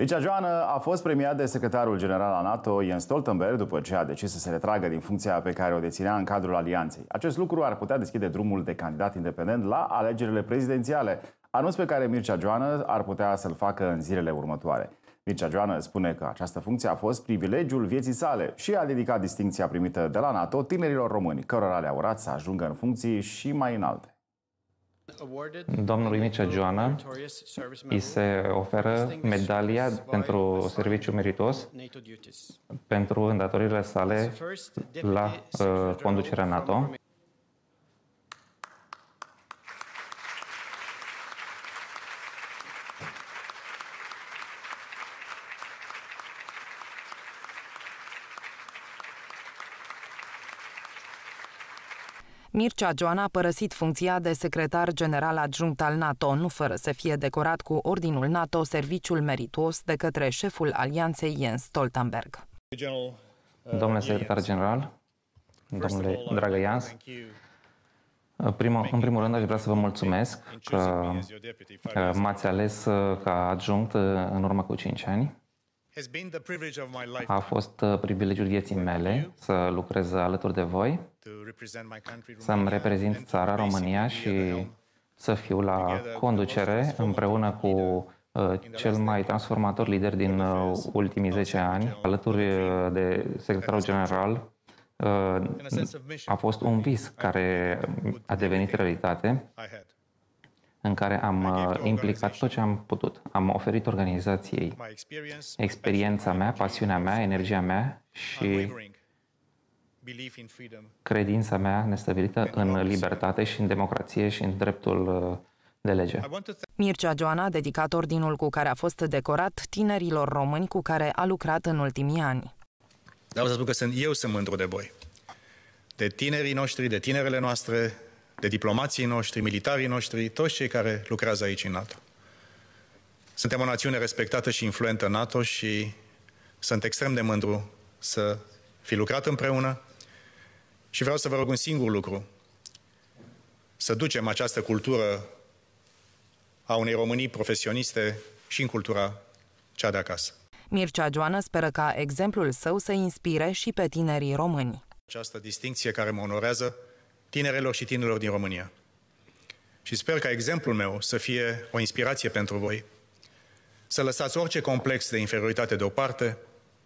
Mircea deci, Joană a fost premiat de secretarul general al NATO, Jens Stoltenberg, după ce a decis să se retragă din funcția pe care o deținea în cadrul alianței. Acest lucru ar putea deschide drumul de candidat independent la alegerile prezidențiale, anunț pe care Mircea Joană ar putea să-l facă în zilele următoare. Mircea Joană spune că această funcție a fost privilegiul vieții sale și a dedicat distinția primită de la NATO tinerilor români, cărora le-a urat să ajungă în funcții și mai înalte. Domnului Mircea Joana îi se oferă medalia pentru serviciu meritos pentru îndatoririle sale la uh, conducerea NATO. Mircea Joana a părăsit funcția de secretar general adjunct al NATO, nu fără să fie decorat cu Ordinul NATO Serviciul Merituos de către șeful alianței Jens Stoltenberg. Domnule secretar general, domnule dragă Jens, în primul rând, aș vrea să vă mulțumesc că m-ați ales uh, ca adjunct uh, în urmă cu 5 ani. A fost uh, privilegiul vieții mele să lucrez alături de voi, să-mi reprezint țara România și să fiu la conducere împreună cu uh, cel mai transformator lider din uh, ultimii 10 ani, alături de secretarul general, a fost un vis care a devenit realitate în care am uh, implicat tot ce am putut. Am oferit organizației experiența mea, pasiunea mea, energia mea și credința mea nestabilită în libertate și în democrație și în dreptul uh, de lege. Mircea Joana a dedicat ordinul cu care a fost decorat tinerilor români cu care a lucrat în ultimii ani. Dar să spun că sunt, eu sunt mândru de voi, de tinerii noștri, de tinerele noastre, de diplomații noștri, militarii noștri, toți cei care lucrează aici în NATO. Suntem o națiune respectată și influentă în NATO și sunt extrem de mândru să fi lucrat împreună și vreau să vă rog un singur lucru. Să ducem această cultură a unei românii profesioniste și în cultura cea de acasă. Mircea Joană speră ca exemplul său să inspire și pe tinerii români. Această distinție care mă onorează tinerelor și tinerilor din România. Și sper ca exemplul meu să fie o inspirație pentru voi. Să lăsați orice complex de inferioritate deoparte,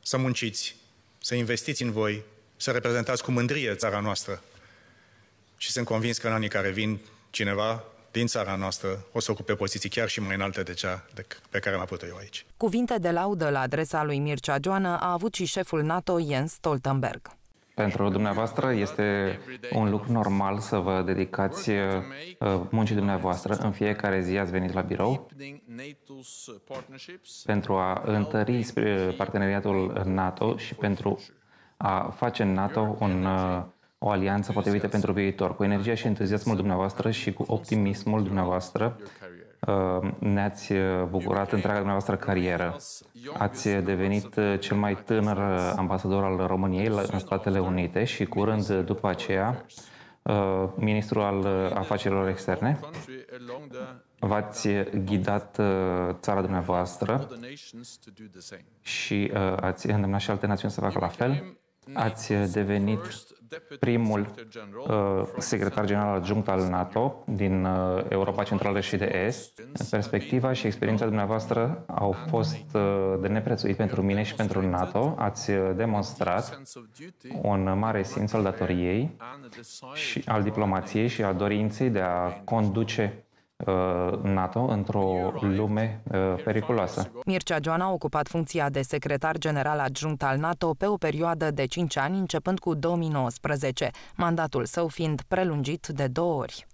să munciți, să investiți în voi, să reprezentați cu mândrie țara noastră. Și sunt convins că în anii care vin, cineva din țara noastră o să ocupe poziții chiar și mai înalte de cea de, pe care am avut eu aici. Cuvinte de laudă la adresa lui Mircea Joană a avut și șeful NATO Jens Stoltenberg. Pentru dumneavoastră este un lucru normal să vă dedicați uh, muncii dumneavoastră. În fiecare zi ați venit la birou pentru a întări uh, parteneriatul NATO și pentru a face NATO un, uh, o alianță potrivită pentru viitor. Cu energia și entuziasmul dumneavoastră și cu optimismul dumneavoastră Uh, ne-ați uh, bucurat întreaga dumneavoastră carieră. Ați devenit uh, cel mai tânăr ambasador al României în Statele Unite și curând după aceea ministrul al afacerilor externe. V-ați ghidat țara dumneavoastră și ați îndemnat și alte națiuni să facă la fel. Ați devenit primul uh, secretar general adjunct al NATO din uh, Europa Centrală și de Est. Perspectiva și experiența dumneavoastră au fost uh, de neprețuit pentru mine și pentru NATO. Ați uh, demonstrat un mare simț al datoriei și al diplomației și al dorinței de a conduce Uh, NATO într-o lume uh, periculoasă. Mircea Joan a ocupat funcția de secretar general adjunct al NATO pe o perioadă de 5 ani, începând cu 2019, mandatul său fiind prelungit de două ori.